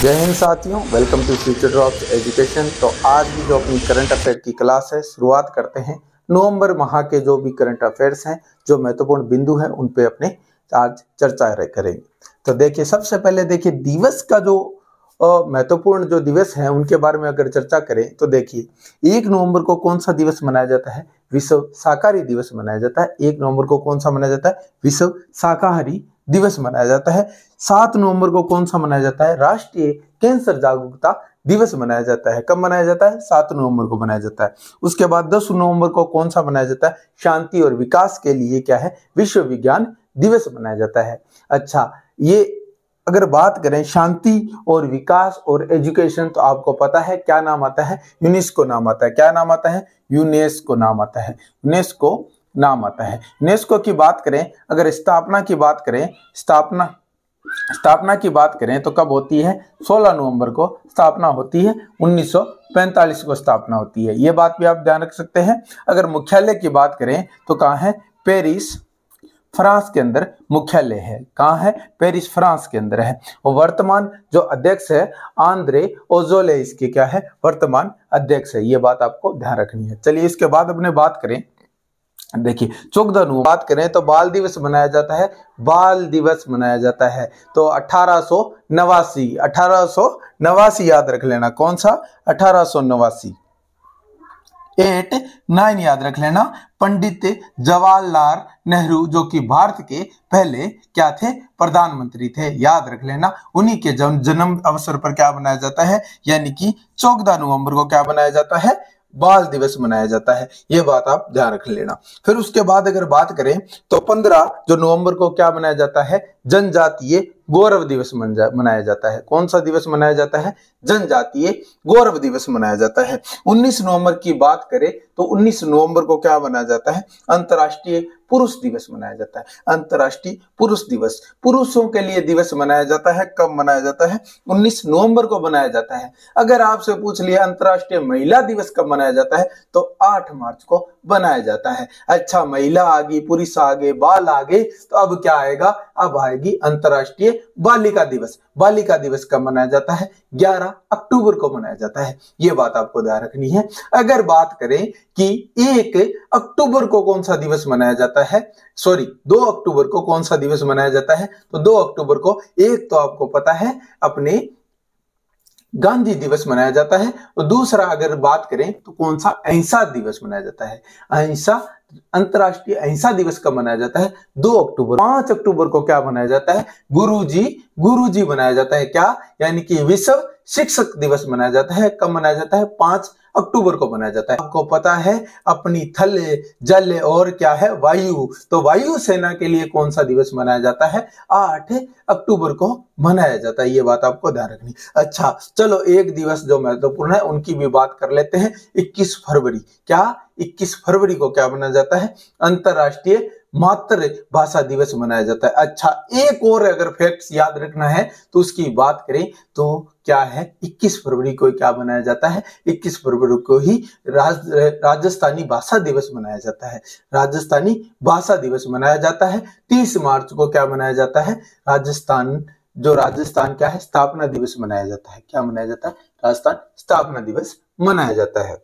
जय हिंद साथियों welcome to Future Drops Education तो आज भी जो अपनी करंट अफेयर की क्लास है शुरुआत करते हैं नवंबर माह के जो भी करंट अफेयर्स हैं जो महत्वपूर्ण बिंदु हैं उन पे अपने आज चर्चा करेंगे तो देखिए सबसे पहले देखिए दिवस का जो महत्वपूर्ण जो दिवस है उनके बारे में अगर चर्चा करें तो देखिए एक नवंबर को कौन सा दिवस मनाया जाता है विश्व शाकाहारी दिवस मनाया जाता है एक नवंबर को कौन सा मनाया जाता है विश्व शाकाहारी दिवस मनाया जाता है सात नवंबर को कौन सा मनाया जाता है राष्ट्रीय कैंसर जागरूकता दिवस मनाया जाता है कब मनाया जाता है सात नवंबर को मनाया जाता है उसके बाद दस नवंबर को कौन सा मनाया जाता है शांति और विकास के लिए क्या है विश्व विज्ञान दिवस मनाया जाता है अच्छा ये अगर बात करें शांति और विकास और एजुकेशन तो आपको पता है क्या नाम आता है यूनेस्को नाम आता है क्या नाम आता है यूनेस्को नाम आता है यूनेस्को नाम आता है यूनेस्को की बात करें अगर स्थापना की बात करें स्थापना स्थापना की बात करें तो कब होती है 16 नवंबर को स्थापना होती है 1945 को स्थापना होती है ये बात भी आप ध्यान रख सकते हैं अगर मुख्यालय की बात करें तो कहाँ है पेरिस फ्रांस के अंदर मुख्यालय है कहाँ है पेरिस फ्रांस के अंदर है और वर्तमान जो अध्यक्ष है आंद्रे ओजोले इसके क्या है वर्तमान अध्यक्ष है ये बात आपको ध्यान रखनी है चलिए इसके बाद अपने बात करें देखिए चौदह नवंबर बात करें तो बाल दिवस मनाया जाता है बाल दिवस मनाया जाता है तो अठारह सो नवासी अठारह सो नवासी याद रख लेना कौन सा अठारह सो नवासी एट नाइन याद रख लेना पंडित जवाहरलाल नेहरू जो कि भारत के पहले क्या थे प्रधानमंत्री थे याद रख लेना उन्हीं के जन्म अवसर पर क्या बनाया जाता है यानी कि चौदह नवंबर को क्या बनाया जाता है बाल दिवस मनाया जाता है यह बात आप ध्यान रख लेना फिर उसके बाद अगर बात करें तो पंद्रह जो नवंबर को क्या मनाया जाता है जनजातीय गौरव दिवस मन जा, मनाया जाता है कौन सा दिवस मनाया जाता है जनजातीय गौरव दिवस मनाया जाता है 19 नवंबर की बात करें तो 19 नवंबर को क्या मनाया जाता है अंतर्राष्ट्रीय पुरुष दिवस मनाया जाता है अंतर्राष्ट्रीय पुरुष दिवस पुरुषों के लिए दिवस मनाया जाता है कब मनाया जाता है 19 नवंबर को मनाया जाता है अगर आपसे पूछ लिया अंतर्राष्ट्रीय महिला दिवस कब मनाया जाता है तो 8 मार्च को बनाया जाता है अच्छा महिला आ गई पुरुष आ गए बाल आ गए तो अब क्या आएगा अब आएगी अंतर्राष्ट्रीय बालिका दिवस बालिका दिवस कब मनाया जाता है 11 अक्टूबर को मनाया जाता है यह बात आपको ध्यान रखनी है अगर बात करें कि एक अक्टूबर को कौन सा दिवस मनाया जाता है सॉरी दो अक्टूबर को कौन सा दिवस मनाया जाता है तो दो अक्टूबर को एक तो आपको पता है अपने गांधी दिवस मनाया जाता है और दूसरा अगर बात करें तो कौन सा अहिंसा दिवस मनाया जाता है अहिंसा अंतर्राष्ट्रीय अहिंसा दिवस कब मनाया जाता है दो अक्टूबर पांच अक्टूबर को क्या मनाया जाता है गुरु जी गुरु जी मनाया जाता है क्या यानी कि विश्व शिक्षक दिवस मनाया जाता है कब मनाया जाता है पांच अक्टूबर को मनाया जाता है आपको पता है अपनी थल जल और क्या है वायु तो वायु सेना के लिए कौन सा दिवस मनाया जाता है आठ अक्टूबर को मनाया जाता है ये बात आपको ध्यान रखनी अच्छा चलो एक दिवस जो महत्वपूर्ण है उनकी भी बात कर लेते हैं 21 फरवरी क्या 21 फरवरी को क्या मनाया जाता है अंतरराष्ट्रीय मात्र भाषा दिवस मनाया जाता है अच्छा एक और अगर फैक्ट्स याद रखना है तो उसकी बात करें तो क्या है 21 फरवरी को क्या मनाया जाता है 21 फरवरी को ही राज, राजस्थानी भाषा दिवस मनाया जाता है राजस्थानी भाषा दिवस मनाया जाता है 30 मार्च को क्या मनाया जाता है राजस्थान जो राजस्थान क्या है स्थापना दिवस मनाया जाता है क्या मनाया जाता है राजस्थान स्थापना दिवस मनाया जाता है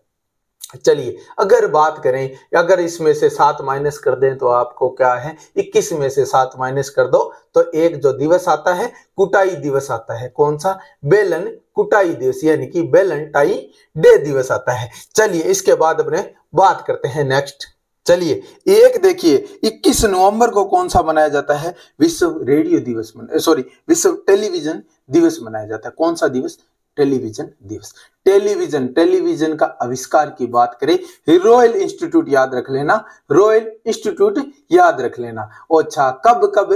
चलिए अगर बात करें अगर इसमें से सात माइनस कर दें तो आपको क्या है इक्कीस में से सात माइनस कर दो तो एक जो दिवस आता है कुटाई दिवस आता है कौन सा बेलन कुटाई दिवस यानी कि बेलन टाई डे दिवस आता है चलिए इसके बाद अपने बात करते हैं नेक्स्ट चलिए एक देखिए 21 नवंबर को कौन सा मनाया जाता है विश्व रेडियो दिवस सॉरी विश्व टेलीविजन दिवस मनाया जाता है कौन सा दिवस टेलीविजन दिवस टेलीविजन टेलीविजन का आविष्कार की बात करें रॉयल इंस्टीट्यूट याद रख लेना रॉयल इंस्टीट्यूट याद रख लेना अच्छा कब कब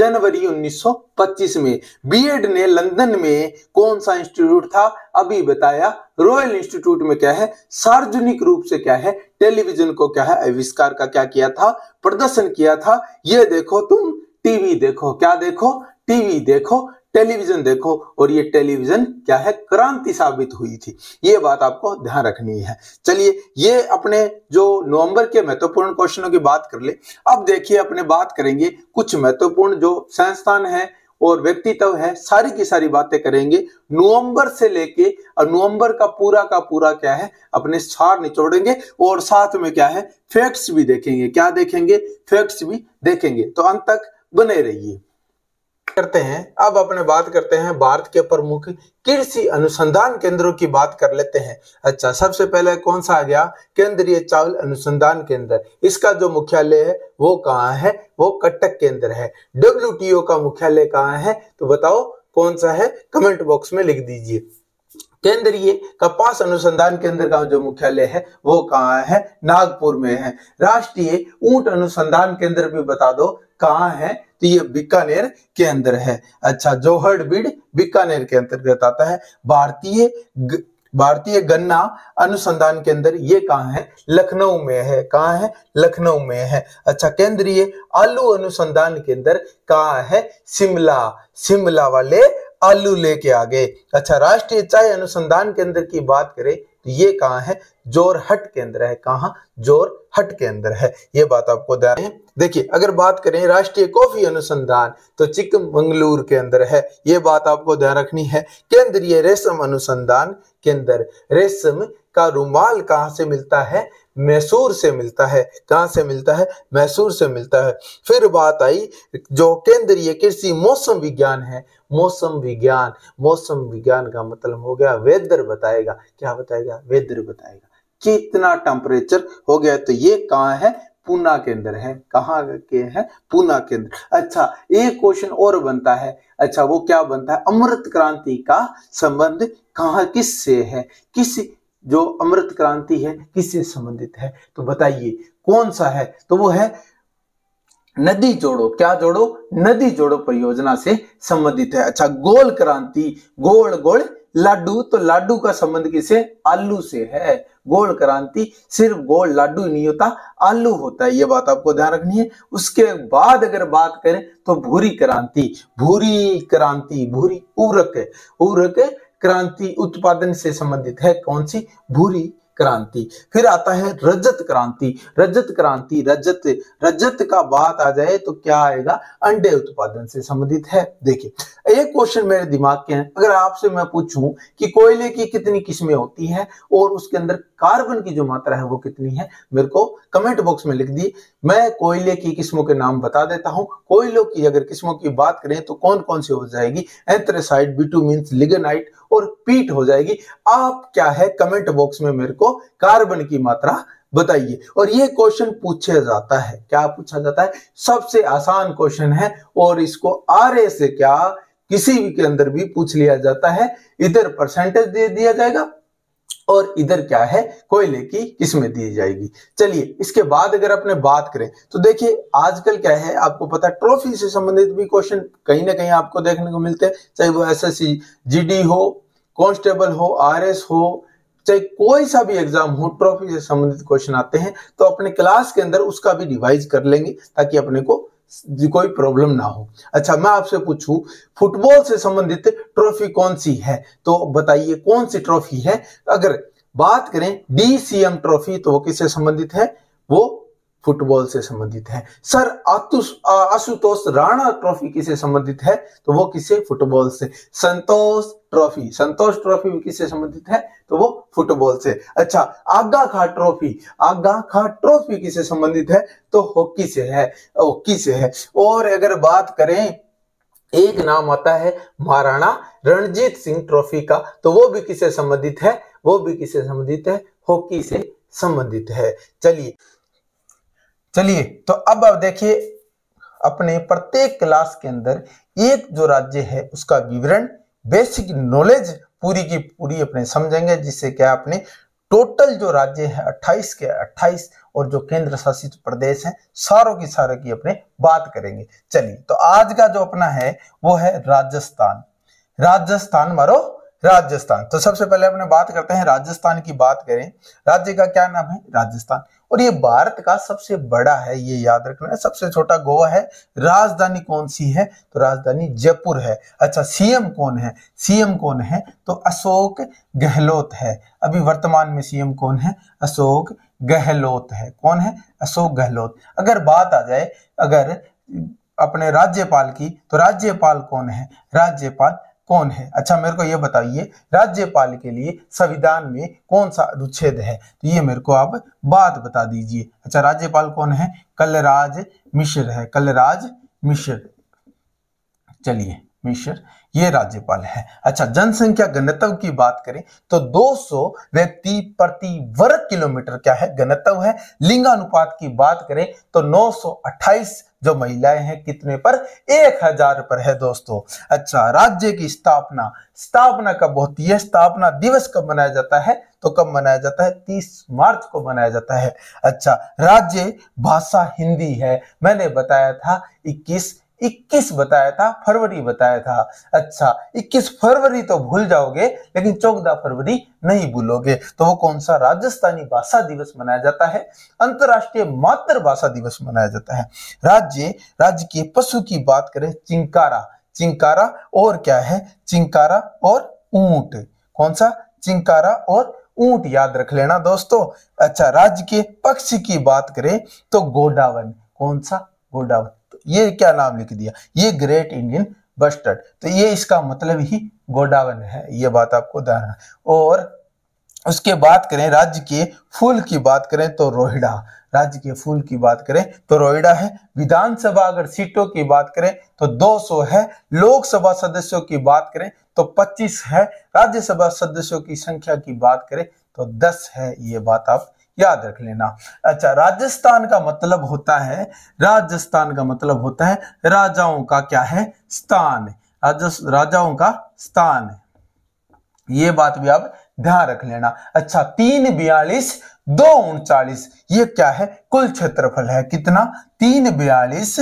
जनवरी 1925 में बीएड ने लंदन में कौन सा इंस्टीट्यूट था अभी बताया रॉयल इंस्टीट्यूट में क्या है सार्वजनिक रूप से क्या है टेलीविजन को क्या है आविष्कार का क्या किया था प्रदर्शन किया था यह देखो तुम टीवी देखो क्या देखो टीवी देखो टेलीविजन देखो और ये टेलीविजन क्या है क्रांति साबित हुई थी ये बात आपको ध्यान रखनी है चलिए ये अपने जो नवंबर के महत्वपूर्ण क्वेश्चनों की बात कर ले अब देखिए अपने बात करेंगे कुछ महत्वपूर्ण जो संस्थान है और व्यक्तित्व है सारी की सारी बातें करेंगे नवंबर से लेके और नवंबर का पूरा का पूरा क्या है अपने सार निचोड़ेंगे और साथ में क्या है फैक्ट्स भी देखेंगे क्या देखेंगे फैक्ट्स भी देखेंगे तो अंत तक बने रहिए करते हैं अब अपने बात करते हैं भारत के प्रमुख कृषि अनुसंधान केंद्रों की बात कर लेते हैं अच्छा सबसे पहले कौन सा आ गया केंद्रीय चावल अनुसंधान केंद्र इसका जो मुख्यालय है वो कहाँ है वो कटक केंद्र है डब्ल्यू का मुख्यालय कहाँ है तो बताओ कौन सा है कमेंट बॉक्स में लिख दीजिए केंद्रीय कपास अनुसंधान केंद्र का जो मुख्यालय है वो कहाँ है नागपुर में है राष्ट्रीय ऊंट अनुसंधान केंद्र भी बता दो कहाँ है तो ये बीकानेर के अंदर है अच्छा जोहड़ बीड बीकानेर के अंतर्गत आता है भारतीय ग... भारतीय गन्ना अनुसंधान केंद्र ये कहाँ है लखनऊ में है कहाँ है लखनऊ में है अच्छा केंद्रीय आलू अनुसंधान केंद्र कहाँ है शिमला शिमला वाले आलू लेके आ गए अच्छा राष्ट्रीय चाय अनुसंधान केंद्र की बात करें तो ये कहाँ है जोरहट के अंदर है कहाँ जोरहट के अंदर है ये बात आपको ध्यान देखिए अगर बात करें राष्ट्रीय कॉफी अनुसंधान तो चिकमंगलूर के अंदर है ये बात आपको ध्यान रखनी है केंद्रीय रेशम अनुसंधान केंद्र रेशम का रुमाल कहाँ से मिलता है मैसूर से मिलता है कहाँ से मिलता है मैसूर से मिलता है फिर बात आई जो केंद्रीय कृषि मौसम विज्ञान है मौसम विज्ञान मौसम विज्ञान का मतलब हो गया वेदर बताएगा क्या बताएगा वेदर बताएगा कितना टेम्परेचर हो गया तो ये कहाँ है पूना के अंदर है कहाँ के है पूना के अंदर अच्छा एक क्वेश्चन और बनता है अच्छा वो क्या बनता है अमृत क्रांति का संबंध कहाँ किस से है किस जो अमृत क्रांति है किससे संबंधित है तो बताइए कौन सा है तो वो है नदी जोड़ो क्या जोड़ो नदी जोड़ो परियोजना से संबंधित है अच्छा गोल क्रांति गोल गोल लाडू तो लाडू का संबंध किसे आलू से है गोल क्रांति सिर्फ गोल लाडू नहीं होता आलू होता है ये बात आपको ध्यान रखनी है उसके बाद अगर बात करें तो भूरी क्रांति भूरी क्रांति भूरी उरक उरक क्रांति उत्पादन से संबंधित है कौन सी भूरी क्रांति फिर आता है रजत क्रांति रजत क्रांति रजत रजत का बात आ जाए तो क्या आएगा अंडे उत्पादन से संबंधित है देखिए एक क्वेश्चन मेरे दिमाग के हैं अगर आपसे मैं पूछूं कि कोयले की कितनी किस्में होती हैं और उसके अंदर कार्बन की जो मात्रा है वो कितनी है मेरे को कमेंट बॉक्स में लिख दी मैं कोयले की किस्मों के नाम बता देता हूं कोयलों की अगर किस्मों की बात करें तो कौन कौन सी हो जाएगी एंथ्रेसाइट बिटूमिन लिगेनाइट और पीट हो जाएगी आप क्या है कमेंट बॉक्स में मेरे को कार्बन की मात्रा बताइए और ये क्वेश्चन पूछा जाता है क्या पूछा जाता है सबसे आसान क्वेश्चन है और इसको आर से क्या किसी भी के अंदर भी पूछ लिया जाता है इधर परसेंटेज दे दिया जाएगा और इधर क्या है कोयले की किस्में दी जाएगी चलिए इसके बाद अगर अपने बात करें तो देखिए आजकल क्या है आपको पता है ट्रॉफी से संबंधित भी क्वेश्चन कहीं ना कहीं आपको देखने को मिलते हैं चाहे वो एस एस जीडी हो कॉन्स्टेबल हो आरएस हो चाहे कोई सा भी एग्जाम हो ट्रॉफी से संबंधित क्वेश्चन आते हैं तो अपने क्लास के अंदर उसका भी रिवाइज कर लेंगे ताकि अपने को कोई प्रॉब्लम ना हो अच्छा मैं आपसे पूछूं फुटबॉल से संबंधित ट्रॉफी कौन सी है तो बताइए कौन सी ट्रॉफी है अगर बात करें डीसीएम ट्रॉफी तो वो किससे संबंधित है वो फुटबॉल से संबंधित है सर आशुतोष राणा ट्रॉफी किसे संबंधित है तो वो किसे फुटबॉल से संतोष ट्रॉफी संतोष ट्रॉफी किससे संबंधित है तो वो फुटबॉल से अच्छा आगा खा ट्रॉफी आगा खा ट्रॉफी किसे संबंधित है तो हॉकी से है हॉकी से है और अगर बात करें एक नाम आता है महाराणा रणजीत सिंह ट्रॉफी का तो वो भी किसे संबंधित है वो भी किसे संबंधित है हॉकी से संबंधित है चलिए चलिए तो अब अब देखिए अपने प्रत्येक क्लास के अंदर एक जो राज्य है उसका विवरण बेसिक नॉलेज पूरी की पूरी अपने समझेंगे जिससे क्या अपने टोटल जो राज्य है 28 के 28 और जो केंद्र शासित प्रदेश है सारों की सारे की अपने बात करेंगे चलिए तो आज का जो अपना है वो है राजस्थान राजस्थान मारो राजस्थान तो सबसे पहले अपने बात करते हैं राजस्थान की बात करें राज्य का क्या नाम है राजस्थान और ये भारत का सबसे बड़ा है ये याद रखना है सबसे छोटा गोवा है राजधानी कौन सी है तो राजधानी जयपुर है अच्छा सीएम कौन है सीएम कौन है तो अशोक गहलोत है अभी वर्तमान में सीएम कौन है अशोक गहलोत है कौन है अशोक गहलोत अगर बात आ जाए अगर अपने राज्यपाल की तो राज्यपाल कौन है राज्यपाल कौन है अच्छा मेरे को यह बताइए राज्यपाल के लिए संविधान में कौन सा अनुच्छेद है तो ये मेरे को आप बात बता दीजिए अच्छा राज्यपाल कौन है कलराज मिश्र है कलराज मिश्र चलिए मिश्र ये राज्यपाल है अच्छा जनसंख्या घनत्व की बात करें तो 200 व्यक्ति प्रति वर्ग किलोमीटर क्या है घनत्व है लिंगानुपात की बात करें तो 928 जो महिलाएं हैं कितने पर 1000 पर है दोस्तों अच्छा राज्य की स्थापना स्थापना कब होती है स्थापना दिवस कब मनाया जाता है तो कब मनाया जाता है 30 मार्च को मनाया जाता है अच्छा राज्य भाषा हिंदी है मैंने बताया था 21 21 बताया था फरवरी बताया था अच्छा 21 फरवरी तो भूल जाओगे लेकिन चौदह फरवरी नहीं भूलोगे तो वो कौन सा राजस्थानी भाषा दिवस मनाया जाता है अंतर्राष्ट्रीय मातृभाषा दिवस मनाया जाता है राज्य राज्य के पशु की बात करें चिंकारा चिंकारा और क्या है चिंकारा और ऊंट कौन सा चिंकारा और ऊंट याद रख लेना दोस्तों अच्छा राज्य के पक्षी की बात करें तो गोडावन कौन सा गोडावन ये क्या नाम लिख दिया ये ग्रेट इंडियन बस्टर्ड तो ये इसका मतलब ही गोडावन है ये बात आपको ध्यान और उसके बात करें राज्य के फूल की बात करें तो रोहिड़ा राज्य के फूल की बात करें तो रोहिड़ा है विधानसभा अगर सीटों की बात करें तो 200 है लोकसभा सदस्यों की बात करें तो 25 है राज्यसभा सदस्यों की संख्या की बात करें तो 10 है ये बात आप याद रख लेना अच्छा राजस्थान का मतलब होता है राजस्थान का मतलब होता है राजाओं का क्या है स्थान राजाओं का स्थान ये बात भी आप ध्यान रख लेना अच्छा तीन बयालीस दो उनचालीस ये क्या है कुल क्षेत्रफल है कितना तीन बयालीस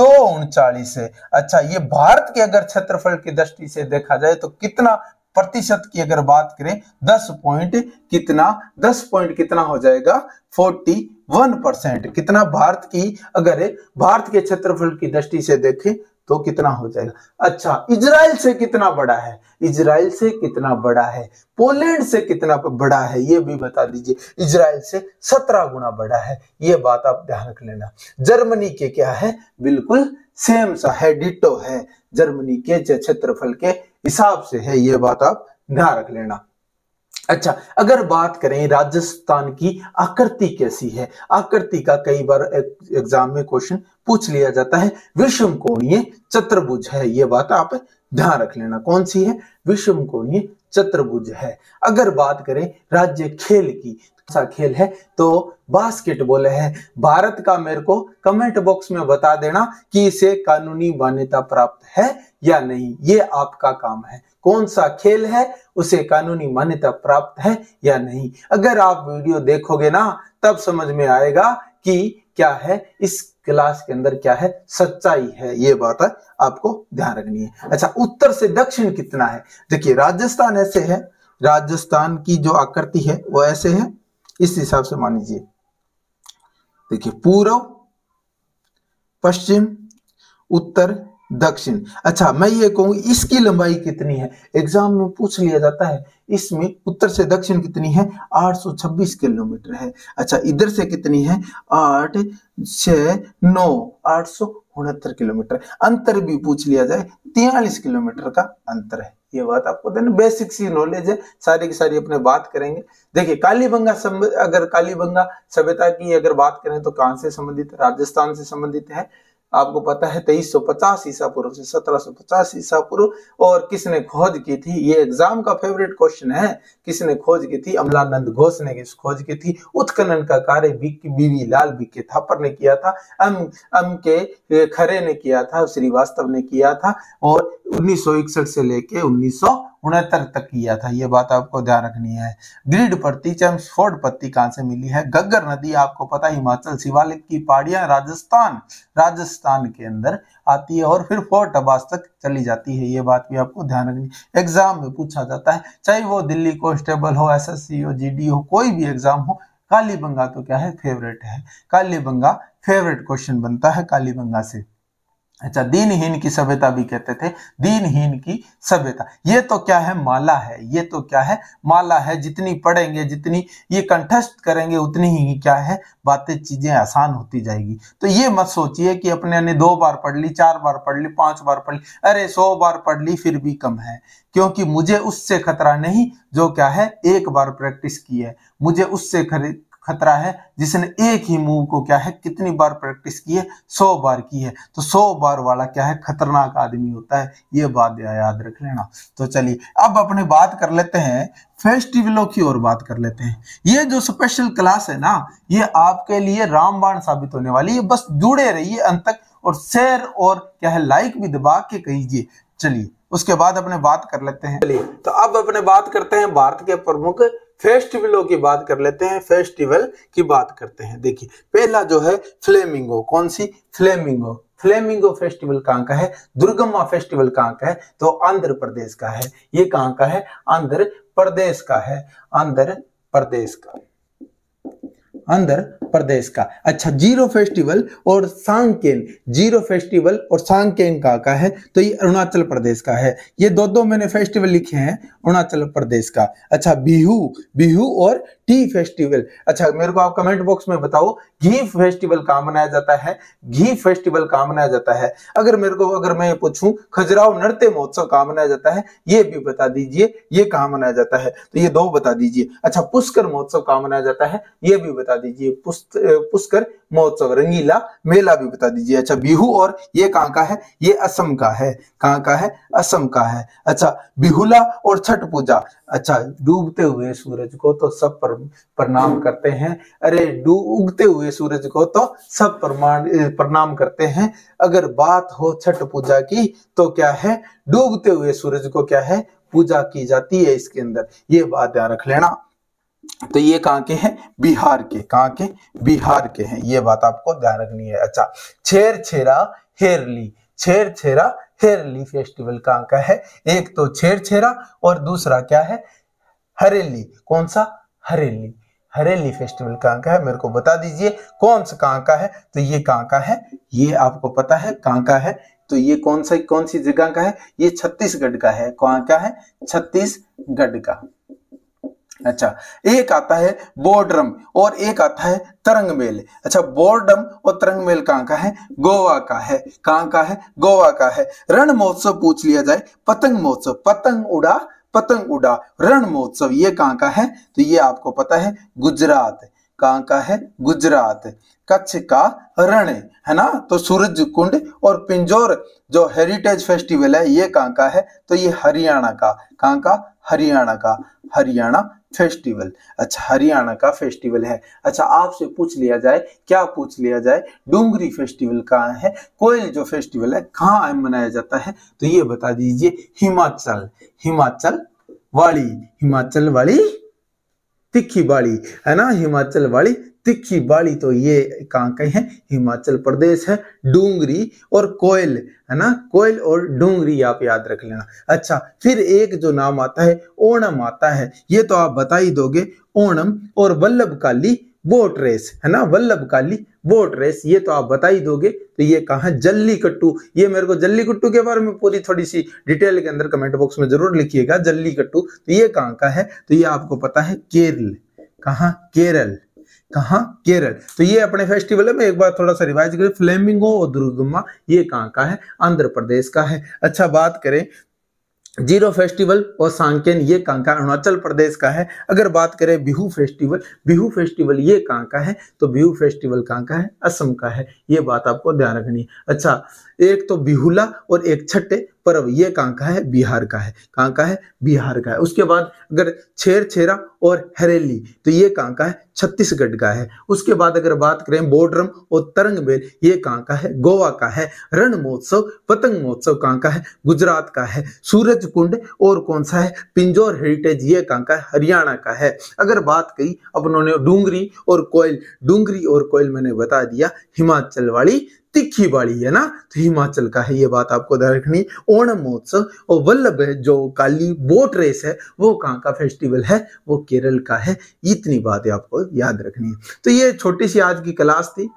दो उनचालीस है अच्छा ये भारत के अगर क्षेत्रफल की दृष्टि से देखा जाए तो कितना प्रतिशत की अगर बात करें दस पॉइंट कितना दस पॉइंट कितना हो जाएगा फोर्टी वन परसेंट कितना भारत की अगर भारत के क्षेत्रफल की दृष्टि से देखें तो कितना हो जाएगा अच्छा इजराइल से कितना बड़ा है इजराइल से कितना बड़ा है पोलैंड से कितना बड़ा है ये भी बता दीजिए इजराइल से सत्रह गुना बड़ा है ये बात आप ध्यान रख लेना जर्मनी के क्या है बिल्कुल सेम सा है डिटो है जर्मनी के क्षेत्रफल के हिसाब से है ये बात आप ध्यान रख लेना अच्छा अगर बात करें राजस्थान की आकृति कैसी है आकृति का कई बार एग्जाम में क्वेश्चन पूछ लिया जाता है विषम कोणीय चतुर्भुज है ये बात आप ध्यान रख लेना कौन सी है विषम कोणीय चतुर्भुज है अगर बात करें राज्य खेल की सा खेल है तो बास्केटबॉल है भारत का मेरे को कमेंट बॉक्स में बता देना कि इसे कानूनी मान्यता प्राप्त है या नहीं ये आपका काम है कौन सा खेल है उसे कानूनी मान्यता प्राप्त है या नहीं अगर आप वीडियो देखोगे ना तब समझ में आएगा कि क्या है इस क्लास के अंदर क्या है सच्चाई है ये बात है आपको ध्यान रखनी है अच्छा उत्तर से दक्षिण कितना है देखिए राजस्थान ऐसे है राजस्थान की जो आकृति है वो ऐसे है इस हिसाब से मान लीजिए देखिए पूर्व पश्चिम उत्तर दक्षिण अच्छा मैं ये कहूंगी इसकी लंबाई कितनी है एग्जाम में पूछ लिया जाता है इसमें उत्तर से दक्षिण कितनी है 826 किलोमीटर है अच्छा इधर से कितनी है आठ छ नौ आठ सौ उनहत्तर किलोमीटर अंतर भी पूछ लिया जाए तिहालीस किलोमीटर का अंतर है ये बात आपको देना बेसिक सी नॉलेज है सारी की सारी अपने बात करेंगे देखिए कालीबंगा अगर कालीबंगा सभ्यता की अगर बात करें तो कहां से संबंधित राजस्थान से संबंधित है आपको पता है तेईस सौ पचास ईसा पूर्व से सत्रह सौ पचास ईसा पूर्व और किसने खोज की थी ये एग्जाम का फेवरेट क्वेश्चन है किसने खोज की थी अमलानंद घोष ने किस खोज की थी उत्खनन का कार्य बीवी लाल बीके थापर ने किया था अम अम के खरे ने किया था श्रीवास्तव ने किया था और उन्नीस से लेके उन्नीस उनहत्तर तक किया था ये बात आपको ध्यान रखनी है ग्रिड पत्ती चम्सफोर्ड पत्ती कहाँ से मिली है गग्गर नदी आपको पता हिमाचल शिवालिक की पहाड़ियां राजस्थान राजस्थान के अंदर आती है और फिर फोर्ट अब्बास तक चली जाती है ये बात भी आपको ध्यान रखनी एग्जाम में पूछा जाता है चाहे वो दिल्ली कॉन्स्टेबल हो एस एस हो जी हो कोई भी एग्जाम हो कालीबंगा तो क्या है फेवरेट है कालीबंगा फेवरेट क्वेश्चन बनता है कालीबंगा से अच्छा दीनहीन की सभ्यता भी कहते थे दीनहीन की सभ्यता ये तो क्या है माला है ये तो क्या है माला है जितनी पढ़ेंगे जितनी ये कंठस्थ करेंगे उतनी ही क्या है बातें चीजें आसान होती जाएगी तो ये मत सोचिए कि अपने ने दो बार पढ़ ली चार बार पढ़ ली पांच बार पढ़ ली अरे सौ बार पढ़ ली फिर भी कम है क्योंकि मुझे उससे खतरा नहीं जो क्या है एक बार प्रैक्टिस की है मुझे उससे खरीद खतरा है जिसने एक ही मूव को क्या है कितनी बार प्रैक्टिस की है सौ बार की है तो सौ बार वाला क्या है खतरनाक आदमी होता है ये बात याद रख लेना तो चलिए अब अपने बात कर लेते हैं फेस्टिवलों की ओर बात कर लेते हैं ये जो स्पेशल क्लास है ना ये आपके लिए रामबाण साबित होने वाली है बस जुड़े रहिए अंत तक और शेयर और क्या है लाइक भी दबा के कहिए चलिए उसके बाद अपने बात कर लेते हैं चलिए तो अब अपने बात करते हैं भारत के प्रमुख फेस्टिवलों की बात कर लेते हैं फेस्टिवल की बात करते हैं देखिए पहला जो है फ्लेमिंगो कौन सी फ्लेमिंगो फ्लेमिंगो फेस्टिवल कहाँ का है दुर्गम्मा फेस्टिवल कहाँ का है तो आंध्र प्रदेश का है ये कहाँ का है आंध्र प्रदेश का है आंध्र प्रदेश का आंध्र प्रदेश का अच्छा जीरो फेस्टिवल और सांगकेन जीरो फेस्टिवल और सांगकेन का का है तो ये अरुणाचल प्रदेश का है ये दो दो मैंने फेस्टिवल लिखे हैं अरुणाचल प्रदेश का अच्छा बिहू बिहू और टी फेस्टिवल अच्छा मेरे को आप कमेंट बॉक्स में बताओ घी फेस्टिवल कहाँ मनाया जाता है घी फेस्टिवल कहाँ मनाया जाता है अगर मेरे को अगर मैं पूछूं खजुराहो नृत्य महोत्सव कहाँ मनाया जाता है ये भी बता दीजिए ये कहाँ मनाया जाता है तो ये दो बता दीजिए अच्छा पुष्कर महोत्सव कहाँ मनाया जाता है ये भी बता दीजिए पुष्कर महोत्सव रंगीला मेला भी बता दीजिए अच्छा बिहू और ये कहाँ का है ये असम का है कहाँ का है असम का है अच्छा बिहुला और छठ पूजा अच्छा डूबते हुए सूरज को तो सब पर प्रणाम करते हैं अरे उगते हुए सूरज को तो सब प्रमाण प्रणाम करते हैं अगर बात हो छठ पूजा की तो क्या है डूबते हुए सूरज को क्या है पूजा की जाती है इसके अंदर ये बात ध्यान रख लेना तो ये कहाँ के हैं बिहार के कहाँ के बिहार के हैं ये बात आपको ध्यान रखनी है अच्छा छेर छेरा हेरली छेर छेरा हेरली फेस्टिवल कहाँ का है एक तो छेर छेरा और दूसरा क्या है हरेली कौन सा हरेली हरेली फेस्टिवल कहाँ का है मेरे को बता दीजिए कौन सा कहाँ का है तो ये कहाँ का है ये आपको पता है कहाँ का है तो ये कौन सा कौन सी जगह का है ये छत्तीसगढ़ का है कहाँ का है छत्तीसगढ़ का अच्छा एक आता है बोर्डरम और एक आता है तरंगमेल अच्छा बोर्डम और तरंगमेल कहां का है गोवा का है कहां का है गोवा का है रण महोत्सव पूछ लिया जाए पतंग महोत्सव पतंग उड़ा पतंग उड़ा रण महोत्सव ये कहां का है तो ये आपको पता है गुजरात कहां का है गुजरात कच्छ का रण है ना तो सूरज कुंड और पिंजोर जो हेरिटेज फेस्टिवल है ये कहां का है तो ये हरियाणा का कहां का हरियाणा का हरियाणा फेस्टिवल अच्छा हरियाणा का फेस्टिवल है अच्छा आपसे पूछ लिया जाए क्या पूछ लिया जाए डूंगरी फेस्टिवल कहाँ है कोयल जो फेस्टिवल है कहाँ मनाया जाता है तो ये बता दीजिए हिमाचल हिमाचल वाली हिमाचल वाली तिखी वाली है ना हिमाचल वाली तिखी बाड़ी तो ये कहाँ कहीं है हिमाचल प्रदेश है डूंगरी और कोयल है ना कोयल और डूंगरी आप याद रख लेना अच्छा फिर एक जो नाम आता है ओणम आता है ये तो आप बता ही दोगे ओणम और वल्लभ काली बोट रेस है ना वल्लभ काली बोट रेस ये तो आप बता ही दोगे तो ये कहा जल्ली कट्टू ये मेरे को जल्ली कट्टू के बारे में पूरी थोड़ी सी डिटेल के अंदर कमेंट बॉक्स में जरूर लिखिएगा जल्ली कट्टू तो ये कहाँ का है तो ये आपको पता है केरल कहा केरल कहा केरल तो ये अपने फेस्टिवल है मैं एक बार थोड़ा सा रिवाइज करें फ्लेमिंगो और दुर्गम्मा ये कहाँ का है आंध्र प्रदेश का है अच्छा बात करें जीरो फेस्टिवल और सांकेन ये का अरुणाचल प्रदेश का है अगर बात करें बिहू फेस्टिवल बिहू फेस्टिवल ये का है तो बिहू फेस्टिवल का है असम का है ये बात आपको ध्यान रखनी है अच्छा एक तो बिहुला और एक छठे पर्व ये कहाँ का है बिहार का है कहाँ का है बिहार का है उसके बाद अगर छेर छेरा और हरेली तो ये कहाँ का है छत्तीसगढ़ का है उसके बाद अगर बात करें बोडरम और तरंगबेल ये कहाँ का है गोवा का है रण महोत्सव पतंग महोत्सव कहाँ का है गुजरात का है सूरज कुंड और कौन सा है पिंजौर हेरिटेज ये कहाँ का है हरियाणा का है अगर बात करी अब उन्होंने डूंगरी और कोयल डूंगरी और कोयल मैंने बता दिया हिमाचल वाली तिखी वाली है ना तो हिमाचल का है ये बात आपको ध्यान रखनी ओणम महोत्सव और वल्लभ जो काली बोट रेस है वो कहाँ का फेस्टिवल है वो केरल का है इतनी बातें आपको याद रखनी है तो ये छोटी सी आज की क्लास थी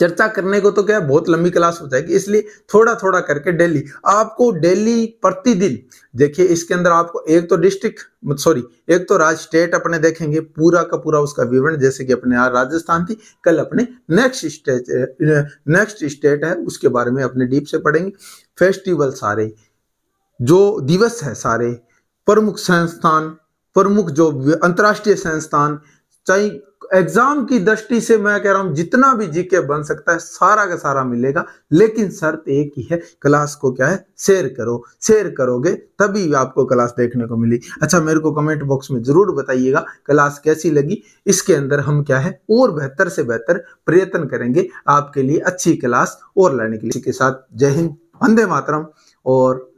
चर्चा करने को तो क्या बहुत लंबी क्लास हो जाएगी इसलिए थोड़ा थोड़ा करके डेली आपको डेली प्रतिदिन देखिए इसके अंदर आपको एक तो डिस्ट्रिक्ट सॉरी एक तो राज स्टेट अपने देखेंगे पूरा का पूरा उसका विवरण जैसे कि अपने यहाँ राजस्थान थी कल अपने नेक्स्ट स्टेट नेक्स्ट स्टेट है उसके बारे में अपने डीप से पढ़ेंगे फेस्टिवल सारे जो दिवस है सारे प्रमुख संस्थान प्रमुख जो अंतर्राष्ट्रीय संस्थान चाहे एग्जाम की दृष्टि से मैं कह रहा हूं जितना भी जीके बन सकता है सारा का सारा मिलेगा लेकिन शर्त एक ही है क्लास को क्या है शेयर करो शेयर करोगे तभी आपको क्लास देखने को मिली अच्छा मेरे को कमेंट बॉक्स में जरूर बताइएगा क्लास कैसी लगी इसके अंदर हम क्या है और बेहतर से बेहतर प्रयत्न करेंगे आपके लिए अच्छी क्लास और लाने के लिए के साथ जय हिंद वंदे मातरम और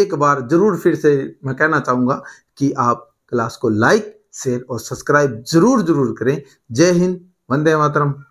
एक बार जरूर फिर से मैं कहना चाहूंगा कि आप क्लास को लाइक शेयर और सब्सक्राइब जरूर जरूर करें जय हिंद वंदे मातरम